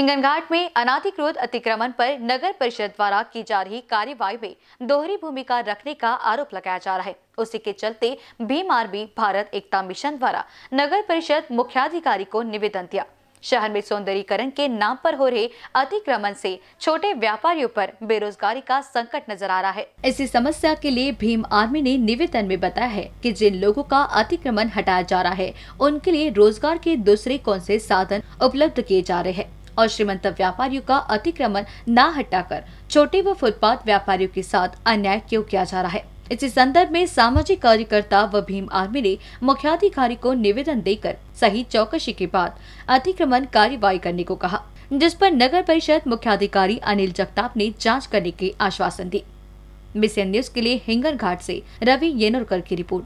हिंगनघाट में अनाधिकृत अतिक्रमण पर नगर परिषद द्वारा की जा रही कार्यवाही में दोहरी भूमिका रखने का आरोप लगाया जा रहा है उसी के चलते भीम आर्मी भारत एकता मिशन द्वारा नगर परिषद मुख्याधिकारी को निवेदन दिया शहर में सौंदर्यीकरण के नाम पर हो रहे अतिक्रमण से छोटे व्यापारियों पर बेरोजगारी का संकट नजर आ रहा है इसी समस्या के लिए भीम आर्मी ने निवेदन में बताया है कि जिन लोगों का अतिक्रमण हटाया जा रहा है उनके लिए रोजगार के दूसरे कौन से साधन उपलब्ध किए जा रहे हैं और श्रीमंत व्यापारियों का अतिक्रमण न हटाकर छोटे व फुटपाथ व्यापारियों के साथ अन्याय क्यों किया जा रहा है इसी संदर्भ में सामाजिक कार्यकर्ता व भीम आर्मी ने मुख्याधिकारी को निवेदन देकर सही चौकसी के बाद अतिक्रमण कार्यवाही करने को कहा जिस पर नगर परिषद मुख्याधिकारी अनिल जगताप ने जांच करने के आश्वासन दिए मिशन न्यूज के लिए हिंगन घाट ऐसी रवि येनोरकर की रिपोर्ट